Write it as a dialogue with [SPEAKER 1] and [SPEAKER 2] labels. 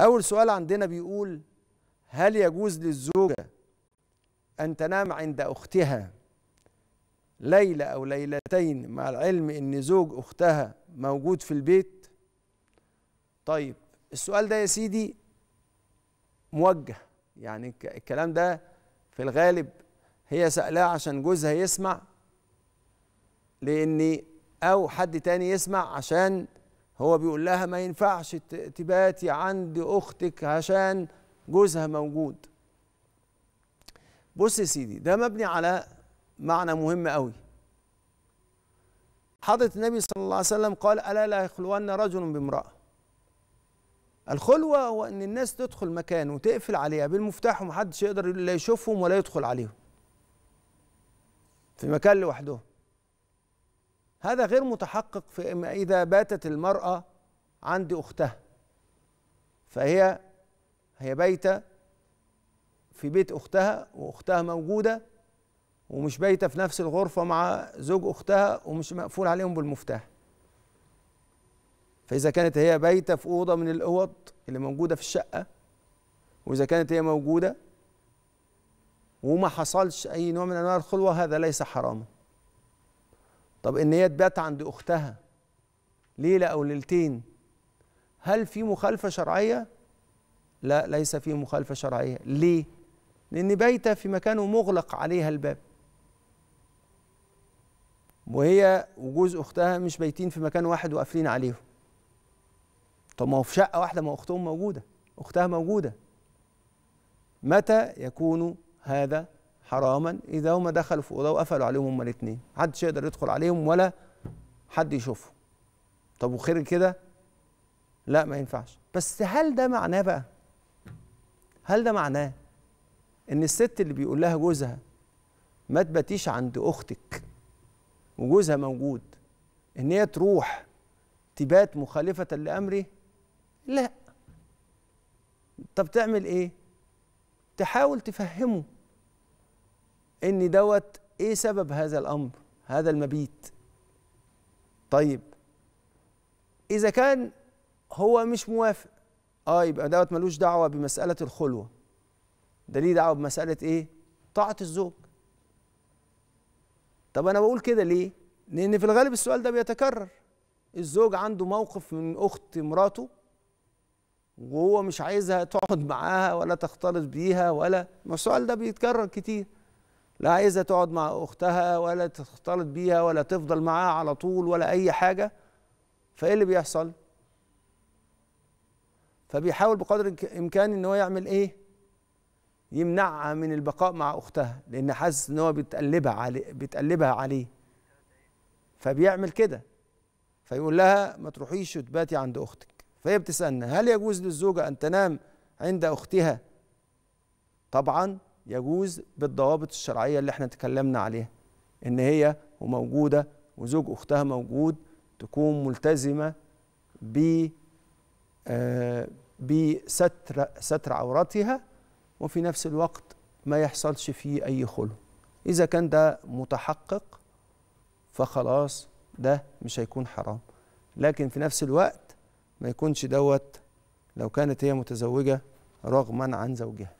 [SPEAKER 1] أول سؤال عندنا بيقول هل يجوز للزوجة أن تنام عند أختها ليلة أو ليلتين مع العلم أن زوج أختها موجود في البيت طيب السؤال ده يا سيدي موجه يعني الكلام ده في الغالب هي سألاه عشان جوزها يسمع لأن أو حد تاني يسمع عشان هو بيقول لها ما ينفعش تباتي عند اختك عشان جوزها موجود بص يا سيدي ده مبني على معنى مهم قوي حضرة النبي صلى الله عليه وسلم قال ألا لا يخلون رجل بامرأة الخلوة هو أن الناس تدخل مكان وتقفل عليها بالمفتاح ومحدش يقدر لا يشوفهم ولا يدخل عليهم في مكان لوحدهم هذا غير متحقق في إذا باتت المرأة عند أختها فهي هي بايتة في بيت أختها وأختها موجودة ومش بايتة في نفس الغرفة مع زوج أختها ومش مقفول عليهم بالمفتاح فإذا كانت هي بايتة في أوضة من الأوض اللي موجودة في الشقة وإذا كانت هي موجودة وما حصلش أي نوع من أنواع الخلوة هذا ليس حراما طب ان هي تبات عند اختها ليله او ليلتين هل في مخالفه شرعيه لا ليس في مخالفه شرعيه ليه لان بيتها في مكان مغلق عليها الباب وهي وجوز اختها مش بيتين في مكان واحد وقافلين عليهم طب ما هو في شقه واحده ما اختهم موجوده اختها موجوده متى يكون هذا حراما اذا هما دخلوا في اوضه وقفلوا عليهم هما الاثنين محدش يقدر يدخل عليهم ولا حد يشوفهم طب وخير كده لا ما ينفعش بس هل ده معناه بقى هل ده معناه ان الست اللي بيقول لها جوزها ما تباتيش عند اختك وجوزها موجود ان هي تروح تبات مخالفه لامري لا طب تعمل ايه تحاول تفهمه ان دوت ايه سبب هذا الامر هذا المبيت طيب اذا كان هو مش موافق اه يبقى دوت ملوش دعوه بمساله الخلوه ده ليه دعوه بمساله ايه طاعه الزوج طب انا بقول كده ليه لان في الغالب السؤال ده بيتكرر الزوج عنده موقف من اخت مراته وهو مش عايزها تقعد معاها ولا تختلط بيها ولا السؤال ده بيتكرر كتير لا عايزة تقعد مع أختها ولا تختلط بيها ولا تفضل معاها على طول ولا أي حاجة فإيه اللي بيحصل؟ فبيحاول بقدر الإمكان إن هو يعمل إيه؟ يمنعها من البقاء مع أختها لأن حاسس إن هو بتقلبها عليه بتقلبها عليه فبيعمل كده فيقول لها ما تروحيش وتباتي عند أختك فهي بتسألنا هل يجوز للزوجة أن تنام عند أختها؟ طبعا يجوز بالضوابط الشرعيه اللي احنا تكلمنا عليها ان هي وموجوده وزوج اختها موجود تكون ملتزمه ب آه، بستر ستر عورتها وفي نفس الوقت ما يحصلش فيه اي خلو اذا كان ده متحقق فخلاص ده مش هيكون حرام لكن في نفس الوقت ما يكونش دوت لو كانت هي متزوجه رغما عن زوجها